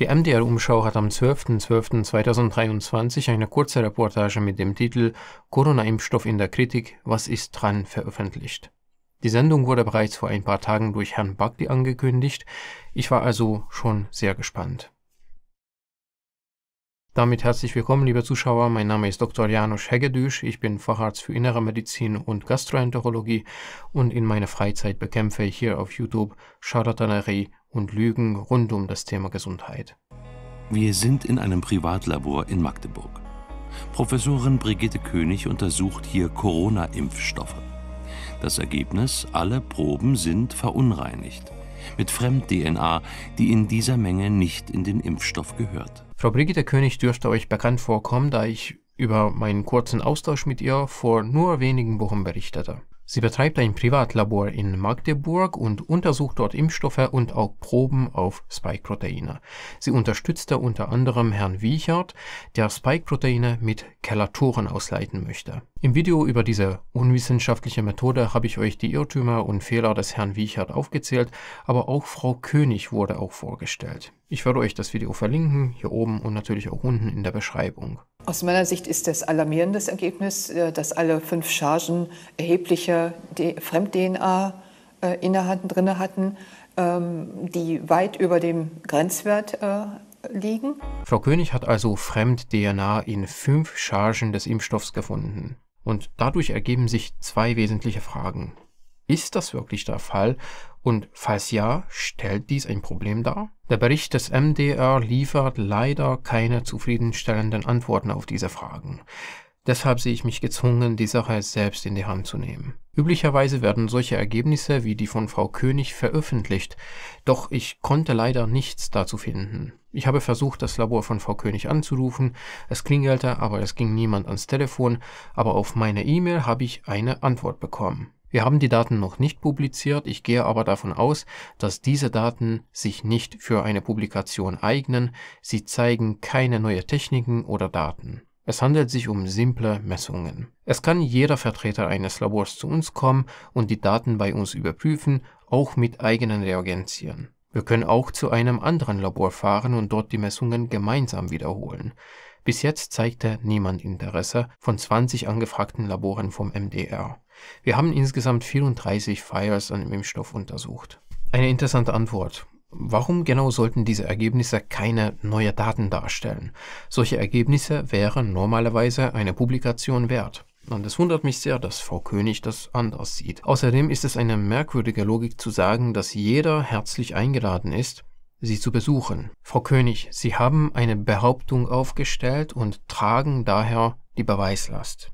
Die MDR-Umschau hat am 12.12.2023 eine kurze Reportage mit dem Titel Corona-Impfstoff in der Kritik, was ist dran veröffentlicht. Die Sendung wurde bereits vor ein paar Tagen durch Herrn Bagdi angekündigt, ich war also schon sehr gespannt. Damit herzlich willkommen, liebe Zuschauer. Mein Name ist Dr. Janusz Hegedüsch. Ich bin Facharzt für Innere Medizin und Gastroenterologie und in meiner Freizeit bekämpfe ich hier auf YouTube Charlatanerie und Lügen rund um das Thema Gesundheit. Wir sind in einem Privatlabor in Magdeburg. Professorin Brigitte König untersucht hier Corona-Impfstoffe. Das Ergebnis, alle Proben sind verunreinigt mit Fremd-DNA, die in dieser Menge nicht in den Impfstoff gehört. Frau Brigitte König dürfte euch bekannt vorkommen, da ich über meinen kurzen Austausch mit ihr vor nur wenigen Wochen berichtete. Sie betreibt ein Privatlabor in Magdeburg und untersucht dort Impfstoffe und auch Proben auf Spike-Proteine. Sie unterstützte unter anderem Herrn Wiechert, der Spike-Proteine mit Kellatoren ausleiten möchte. Im Video über diese unwissenschaftliche Methode habe ich euch die Irrtümer und Fehler des Herrn Wiechert aufgezählt, aber auch Frau König wurde auch vorgestellt. Ich werde euch das Video verlinken, hier oben und natürlich auch unten in der Beschreibung. Aus meiner Sicht ist das alarmierendes Ergebnis, äh, dass alle fünf Chargen erhebliche Fremd-DNA äh, drin hatten, ähm, die weit über dem Grenzwert äh, liegen. Frau König hat also Fremd-DNA in fünf Chargen des Impfstoffs gefunden. Und dadurch ergeben sich zwei wesentliche Fragen. Ist das wirklich der Fall? Und falls ja, stellt dies ein Problem dar? Der Bericht des MDR liefert leider keine zufriedenstellenden Antworten auf diese Fragen. Deshalb sehe ich mich gezwungen, die Sache selbst in die Hand zu nehmen. Üblicherweise werden solche Ergebnisse wie die von Frau König veröffentlicht, doch ich konnte leider nichts dazu finden. Ich habe versucht, das Labor von Frau König anzurufen, es klingelte, aber es ging niemand ans Telefon, aber auf meine E-Mail habe ich eine Antwort bekommen. Wir haben die Daten noch nicht publiziert, ich gehe aber davon aus, dass diese Daten sich nicht für eine Publikation eignen, sie zeigen keine neuen Techniken oder Daten. Es handelt sich um simple Messungen. Es kann jeder Vertreter eines Labors zu uns kommen und die Daten bei uns überprüfen, auch mit eigenen Reagenzien. Wir können auch zu einem anderen Labor fahren und dort die Messungen gemeinsam wiederholen. Bis jetzt zeigte niemand Interesse von 20 angefragten Laboren vom MDR. Wir haben insgesamt 34 Fires an Impfstoff untersucht. Eine interessante Antwort. Warum genau sollten diese Ergebnisse keine neuen Daten darstellen? Solche Ergebnisse wären normalerweise eine Publikation wert. Und es wundert mich sehr, dass Frau König das anders sieht. Außerdem ist es eine merkwürdige Logik zu sagen, dass jeder herzlich eingeladen ist, sie zu besuchen. Frau König, Sie haben eine Behauptung aufgestellt und tragen daher die Beweislast.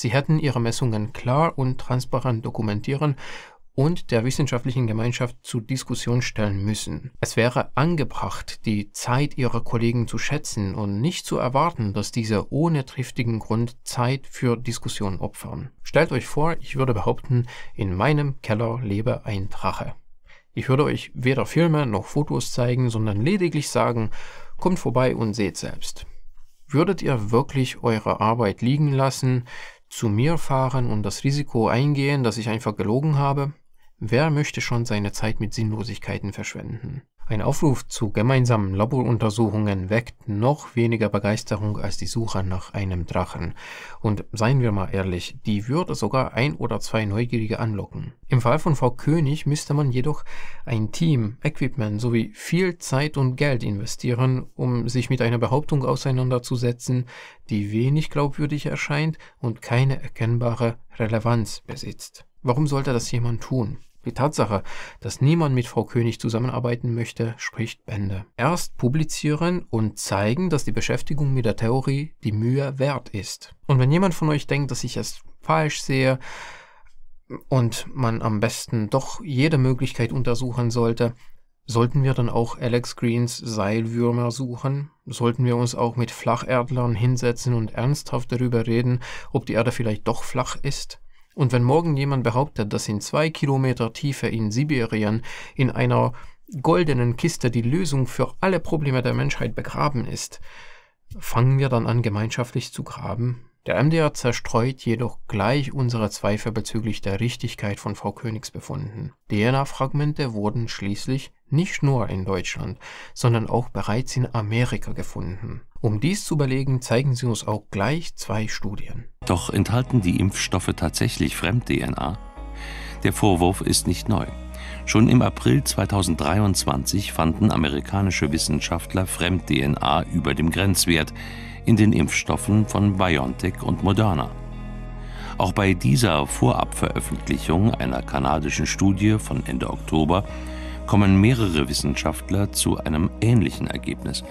Sie hätten ihre Messungen klar und transparent dokumentieren und der wissenschaftlichen Gemeinschaft zur Diskussion stellen müssen. Es wäre angebracht, die Zeit ihrer Kollegen zu schätzen und nicht zu erwarten, dass diese ohne triftigen Grund Zeit für Diskussion opfern. Stellt euch vor, ich würde behaupten, in meinem Keller lebe ein Drache. Ich würde euch weder Filme noch Fotos zeigen, sondern lediglich sagen, kommt vorbei und seht selbst. Würdet ihr wirklich eure Arbeit liegen lassen, zu mir fahren und das Risiko eingehen, dass ich einfach gelogen habe. Wer möchte schon seine Zeit mit Sinnlosigkeiten verschwenden? Ein Aufruf zu gemeinsamen Laboruntersuchungen weckt noch weniger Begeisterung als die Suche nach einem Drachen. Und seien wir mal ehrlich, die würde sogar ein oder zwei Neugierige anlocken. Im Fall von Frau König müsste man jedoch ein Team, Equipment sowie viel Zeit und Geld investieren, um sich mit einer Behauptung auseinanderzusetzen, die wenig glaubwürdig erscheint und keine erkennbare Relevanz besitzt. Warum sollte das jemand tun? Die Tatsache, dass niemand mit Frau König zusammenarbeiten möchte, spricht Bände. Erst publizieren und zeigen, dass die Beschäftigung mit der Theorie die Mühe wert ist. Und wenn jemand von euch denkt, dass ich es falsch sehe, und man am besten doch jede Möglichkeit untersuchen sollte, sollten wir dann auch Alex Greens Seilwürmer suchen? Sollten wir uns auch mit Flacherdlern hinsetzen und ernsthaft darüber reden, ob die Erde vielleicht doch flach ist? Und wenn morgen jemand behauptet, dass in zwei Kilometer Tiefe in Sibirien in einer goldenen Kiste die Lösung für alle Probleme der Menschheit begraben ist, fangen wir dann an, gemeinschaftlich zu graben? Der MDR zerstreut jedoch gleich unsere Zweifel bezüglich der Richtigkeit von Frau Königs Befunden. DNA-Fragmente wurden schließlich nicht nur in Deutschland, sondern auch bereits in Amerika gefunden. Um dies zu überlegen, zeigen sie uns auch gleich zwei Studien. Doch enthalten die Impfstoffe tatsächlich Fremd-DNA? Der Vorwurf ist nicht neu. Schon im April 2023 fanden amerikanische Wissenschaftler Fremd-DNA über dem Grenzwert in den Impfstoffen von BioNTech und Moderna. Auch bei dieser Vorabveröffentlichung einer kanadischen Studie von Ende Oktober kommen mehrere Wissenschaftler zu einem ähnlichen Ergebnis.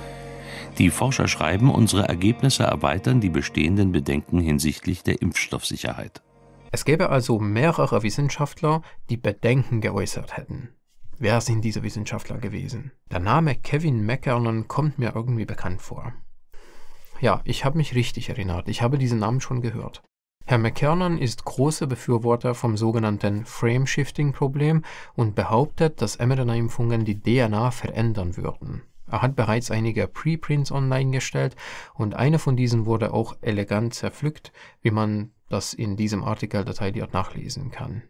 Die Forscher schreiben, unsere Ergebnisse erweitern die bestehenden Bedenken hinsichtlich der Impfstoffsicherheit. Es gäbe also mehrere Wissenschaftler, die Bedenken geäußert hätten. Wer sind diese Wissenschaftler gewesen? Der Name Kevin McKernan kommt mir irgendwie bekannt vor. Ja, ich habe mich richtig erinnert. Ich habe diesen Namen schon gehört. Herr McKernan ist großer Befürworter vom sogenannten Frame-Shifting-Problem und behauptet, dass mRNA-Impfungen die DNA verändern würden. Er hat bereits einige Preprints online gestellt und eine von diesen wurde auch elegant zerpflückt, wie man das in diesem Artikel detailliert nachlesen kann.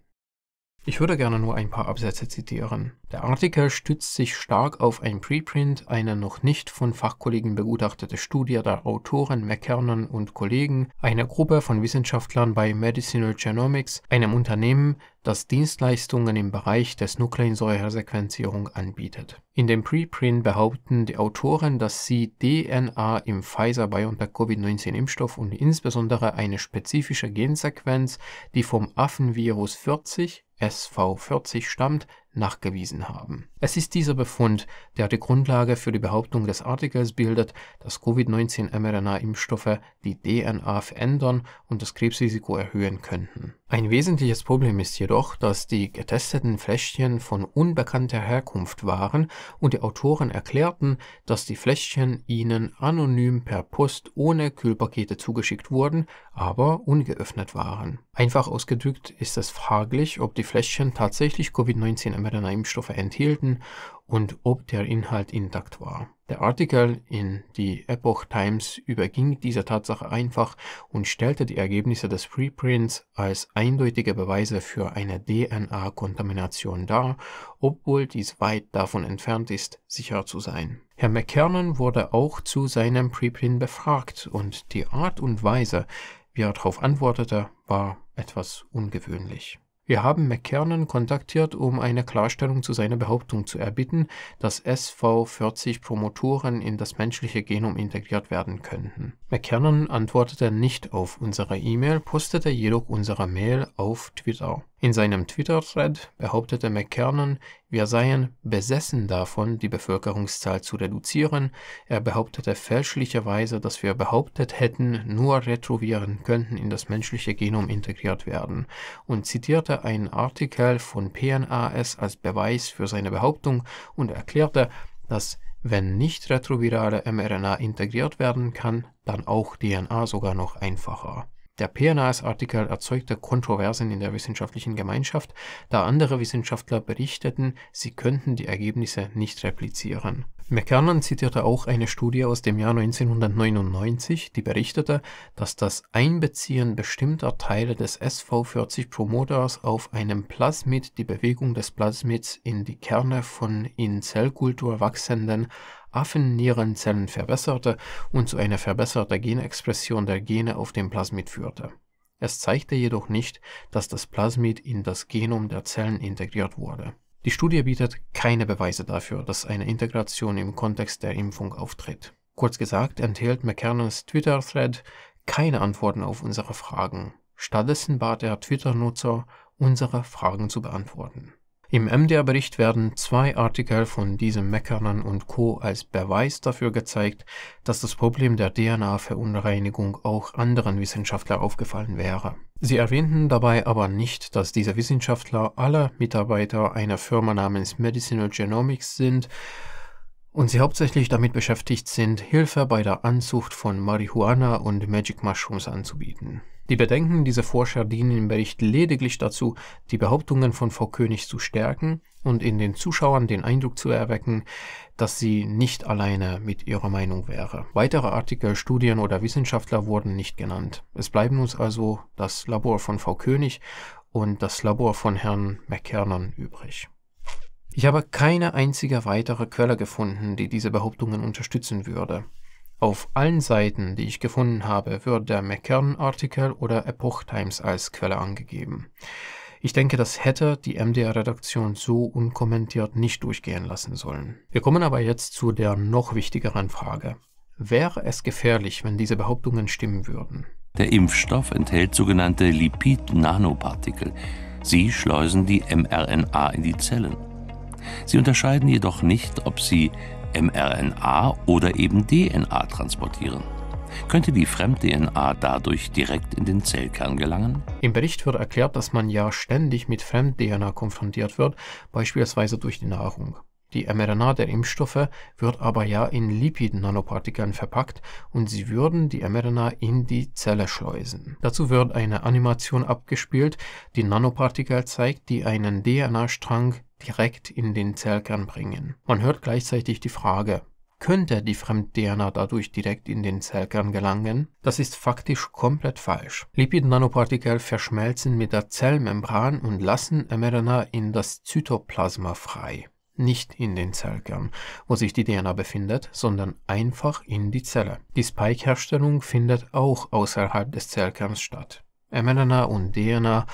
Ich würde gerne nur ein paar Absätze zitieren. Der Artikel stützt sich stark auf ein Preprint, eine noch nicht von Fachkollegen begutachtete Studie der Autoren McKernan und Kollegen, einer Gruppe von Wissenschaftlern bei Medicinal Genomics, einem Unternehmen, das Dienstleistungen im Bereich des Nukleinsäuresequenzierung anbietet. In dem Preprint behaupten die Autoren, dass sie DNA im Pfizer-BioNTech-Covid-19-Impfstoff und insbesondere eine spezifische Gensequenz, die vom Affenvirus 40 SV40 stammt, nachgewiesen haben. Es ist dieser Befund, der die Grundlage für die Behauptung des Artikels bildet, dass Covid-19-mRNA-Impfstoffe die DNA verändern und das Krebsrisiko erhöhen könnten. Ein wesentliches Problem ist jedoch, dass die getesteten Fläschchen von unbekannter Herkunft waren und die Autoren erklärten, dass die Fläschchen ihnen anonym per Post ohne Kühlpakete zugeschickt wurden, aber ungeöffnet waren. Einfach ausgedrückt ist es fraglich, ob die Fläschchen tatsächlich Covid-19 mRNA-Impfstoffe enthielten und ob der Inhalt intakt war. Der Artikel in die Epoch Times überging diese Tatsache einfach und stellte die Ergebnisse des Preprints als eindeutige Beweise für eine DNA-Kontamination dar, obwohl dies weit davon entfernt ist, sicher zu sein. Herr McKernan wurde auch zu seinem Preprint befragt und die Art und Weise, wie er darauf antwortete, war etwas ungewöhnlich. Wir haben McKernan kontaktiert, um eine Klarstellung zu seiner Behauptung zu erbitten, dass SV40-Promotoren in das menschliche Genom integriert werden könnten. McKernan antwortete nicht auf unsere E-Mail, postete jedoch unsere Mail auf Twitter. In seinem Twitter-Thread behauptete McKernan, wir seien besessen davon, die Bevölkerungszahl zu reduzieren. Er behauptete fälschlicherweise, dass wir behauptet hätten, nur Retroviren könnten in das menschliche Genom integriert werden und zitierte einen Artikel von PNAS als Beweis für seine Behauptung und erklärte, dass wenn nicht retrovirale mRNA integriert werden kann, dann auch DNA sogar noch einfacher. Der PNAS-Artikel erzeugte Kontroversen in der wissenschaftlichen Gemeinschaft, da andere Wissenschaftler berichteten, sie könnten die Ergebnisse nicht replizieren. McKernan zitierte auch eine Studie aus dem Jahr 1999, die berichtete, dass das Einbeziehen bestimmter Teile des SV40-Promoters auf einem Plasmid die Bewegung des Plasmids in die Kerne von in Zellkultur wachsenden Affennierenzellen verbesserte und zu einer verbesserten Genexpression der Gene auf dem Plasmid führte. Es zeigte jedoch nicht, dass das Plasmid in das Genom der Zellen integriert wurde. Die Studie bietet keine Beweise dafür, dass eine Integration im Kontext der Impfung auftritt. Kurz gesagt enthält McKernans Twitter-Thread keine Antworten auf unsere Fragen. Stattdessen bat er Twitter-Nutzer, unsere Fragen zu beantworten. Im MDR-Bericht werden zwei Artikel von diesem Meckerern und Co. als Beweis dafür gezeigt, dass das Problem der DNA-Verunreinigung auch anderen Wissenschaftlern aufgefallen wäre. Sie erwähnten dabei aber nicht, dass diese Wissenschaftler alle Mitarbeiter einer Firma namens Medicinal Genomics sind und sie hauptsächlich damit beschäftigt sind, Hilfe bei der Anzucht von Marihuana und Magic Mushrooms anzubieten. Die Bedenken dieser Forscher dienen im Bericht lediglich dazu, die Behauptungen von Frau König zu stärken und in den Zuschauern den Eindruck zu erwecken, dass sie nicht alleine mit ihrer Meinung wäre. Weitere Artikel, Studien oder Wissenschaftler wurden nicht genannt. Es bleiben uns also das Labor von Frau König und das Labor von Herrn McKernan übrig. Ich habe keine einzige weitere Quelle gefunden, die diese Behauptungen unterstützen würde. Auf allen Seiten, die ich gefunden habe, wird der McKern-Artikel oder Epoch Times als Quelle angegeben. Ich denke, das hätte die MDR-Redaktion so unkommentiert nicht durchgehen lassen sollen. Wir kommen aber jetzt zu der noch wichtigeren Frage. Wäre es gefährlich, wenn diese Behauptungen stimmen würden? Der Impfstoff enthält sogenannte Lipid-Nanopartikel. Sie schleusen die mRNA in die Zellen. Sie unterscheiden jedoch nicht, ob sie mRNA oder eben DNA transportieren. Könnte die Fremd-DNA dadurch direkt in den Zellkern gelangen? Im Bericht wird erklärt, dass man ja ständig mit Fremd-DNA konfrontiert wird, beispielsweise durch die Nahrung. Die mRNA der Impfstoffe wird aber ja in Lipid-Nanopartikeln verpackt und sie würden die mRNA in die Zelle schleusen. Dazu wird eine Animation abgespielt, die Nanopartikel zeigt, die einen DNA-Strang direkt in den Zellkern bringen. Man hört gleichzeitig die Frage, könnte die Fremd-DNA dadurch direkt in den Zellkern gelangen? Das ist faktisch komplett falsch. Lipid-Nanopartikel verschmelzen mit der Zellmembran und lassen mRNA in das Zytoplasma frei nicht in den Zellkern, wo sich die DNA befindet, sondern einfach in die Zelle. Die Spike-Herstellung findet auch außerhalb des Zellkerns statt. mRNA und DNA,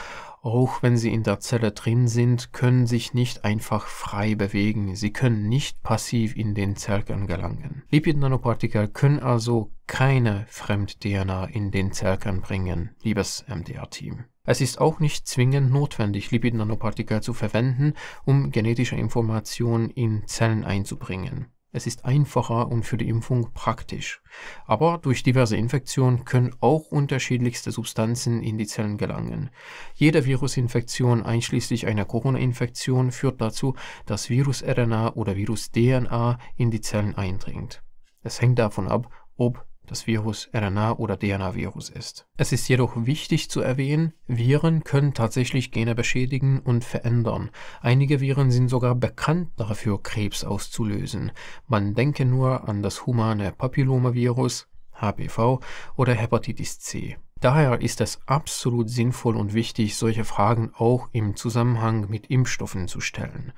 auch wenn sie in der Zelle drin sind, können sich nicht einfach frei bewegen. Sie können nicht passiv in den Zellkern gelangen. Lipid-Nanopartikel können also keine Fremd-DNA in den Zellkern bringen, liebes MDR-Team. Es ist auch nicht zwingend notwendig, Lipid-Nanopartikel zu verwenden, um genetische Informationen in Zellen einzubringen. Es ist einfacher und für die Impfung praktisch. Aber durch diverse Infektionen können auch unterschiedlichste Substanzen in die Zellen gelangen. Jede Virusinfektion einschließlich einer Corona-Infektion führt dazu, dass Virus-RNA oder Virus-DNA in die Zellen eindringt. Es hängt davon ab, ob das Virus RNA- oder DNA-Virus ist. Es ist jedoch wichtig zu erwähnen, Viren können tatsächlich Gene beschädigen und verändern. Einige Viren sind sogar bekannt dafür, Krebs auszulösen. Man denke nur an das humane Papillomavirus, HPV oder Hepatitis C. Daher ist es absolut sinnvoll und wichtig, solche Fragen auch im Zusammenhang mit Impfstoffen zu stellen.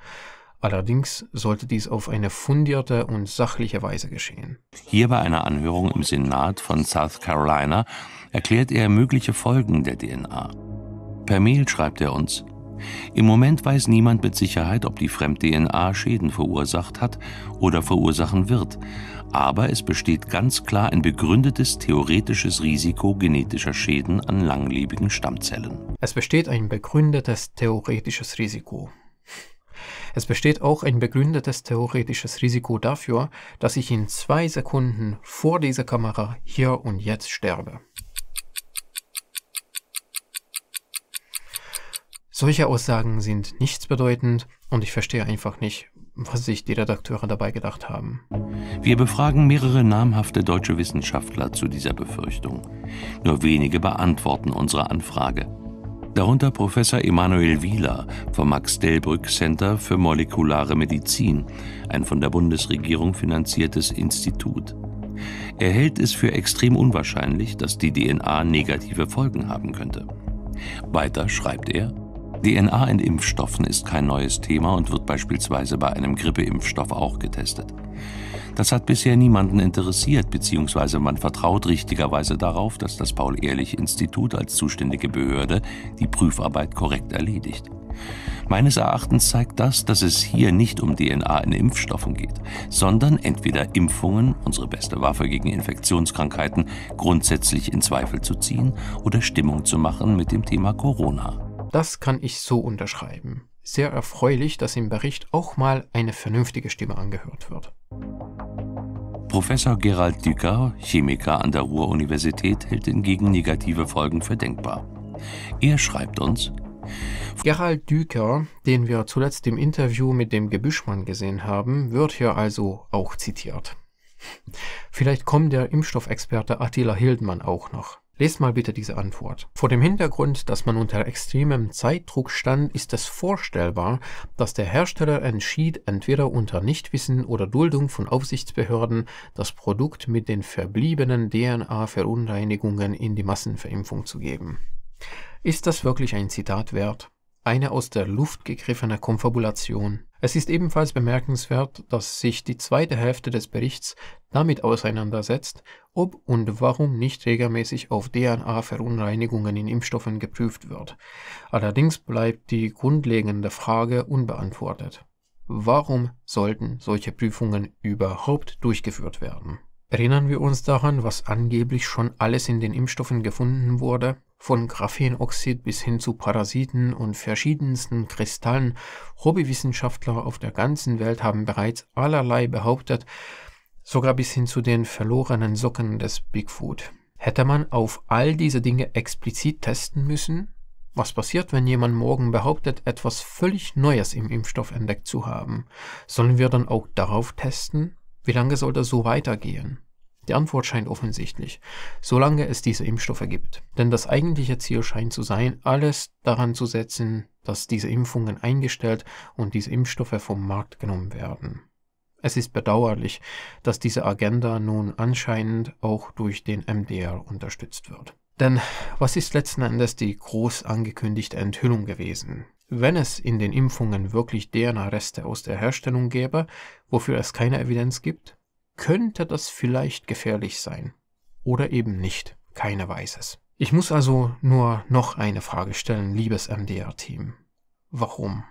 Allerdings sollte dies auf eine fundierte und sachliche Weise geschehen. Hier bei einer Anhörung im Senat von South Carolina erklärt er mögliche Folgen der DNA. Per Mail schreibt er uns, im Moment weiß niemand mit Sicherheit, ob die Fremd-DNA Schäden verursacht hat oder verursachen wird, aber es besteht ganz klar ein begründetes theoretisches Risiko genetischer Schäden an langlebigen Stammzellen. Es besteht ein begründetes theoretisches Risiko. Es besteht auch ein begründetes theoretisches Risiko dafür, dass ich in zwei Sekunden vor dieser Kamera hier und jetzt sterbe. Solche Aussagen sind nichtsbedeutend und ich verstehe einfach nicht, was sich die Redakteure dabei gedacht haben. Wir befragen mehrere namhafte deutsche Wissenschaftler zu dieser Befürchtung. Nur wenige beantworten unsere Anfrage darunter Professor Emanuel Wieler vom Max-Delbrück-Center für molekulare Medizin, ein von der Bundesregierung finanziertes Institut. Er hält es für extrem unwahrscheinlich, dass die DNA negative Folgen haben könnte. Weiter schreibt er, DNA in Impfstoffen ist kein neues Thema und wird beispielsweise bei einem Grippeimpfstoff auch getestet. Das hat bisher niemanden interessiert, beziehungsweise man vertraut richtigerweise darauf, dass das Paul-Ehrlich-Institut als zuständige Behörde die Prüfarbeit korrekt erledigt. Meines Erachtens zeigt das, dass es hier nicht um DNA in Impfstoffen geht, sondern entweder Impfungen, unsere beste Waffe gegen Infektionskrankheiten, grundsätzlich in Zweifel zu ziehen oder Stimmung zu machen mit dem Thema Corona. Das kann ich so unterschreiben. Sehr erfreulich, dass im Bericht auch mal eine vernünftige Stimme angehört wird. Professor Gerald Dücker, Chemiker an der Ruhr-Universität, hält hingegen negative Folgen für denkbar. Er schreibt uns, Gerald Düker, den wir zuletzt im Interview mit dem Gebüschmann gesehen haben, wird hier also auch zitiert. Vielleicht kommt der Impfstoffexperte Attila Hildmann auch noch. Lest mal bitte diese Antwort. Vor dem Hintergrund, dass man unter extremem Zeitdruck stand, ist es vorstellbar, dass der Hersteller entschied, entweder unter Nichtwissen oder Duldung von Aufsichtsbehörden das Produkt mit den verbliebenen DNA-Verunreinigungen in die Massenverimpfung zu geben. Ist das wirklich ein Zitat wert? Eine aus der Luft gegriffene Konfabulation. Es ist ebenfalls bemerkenswert, dass sich die zweite Hälfte des Berichts damit auseinandersetzt, ob und warum nicht regelmäßig auf DNA-Verunreinigungen in Impfstoffen geprüft wird. Allerdings bleibt die grundlegende Frage unbeantwortet. Warum sollten solche Prüfungen überhaupt durchgeführt werden? Erinnern wir uns daran, was angeblich schon alles in den Impfstoffen gefunden wurde? Von Graphenoxid bis hin zu Parasiten und verschiedensten Kristallen. Hobbywissenschaftler auf der ganzen Welt haben bereits allerlei behauptet, sogar bis hin zu den verlorenen Socken des Bigfoot. Hätte man auf all diese Dinge explizit testen müssen? Was passiert, wenn jemand morgen behauptet, etwas völlig Neues im Impfstoff entdeckt zu haben? Sollen wir dann auch darauf testen? Wie lange soll das so weitergehen? Die Antwort scheint offensichtlich, solange es diese Impfstoffe gibt. Denn das eigentliche Ziel scheint zu sein, alles daran zu setzen, dass diese Impfungen eingestellt und diese Impfstoffe vom Markt genommen werden. Es ist bedauerlich, dass diese Agenda nun anscheinend auch durch den MDR unterstützt wird. Denn was ist letzten Endes die groß angekündigte Enthüllung gewesen? Wenn es in den Impfungen wirklich DNA-Reste aus der Herstellung gäbe, wofür es keine Evidenz gibt, könnte das vielleicht gefährlich sein. Oder eben nicht. Keiner weiß es. Ich muss also nur noch eine Frage stellen, liebes MDR-Team. Warum?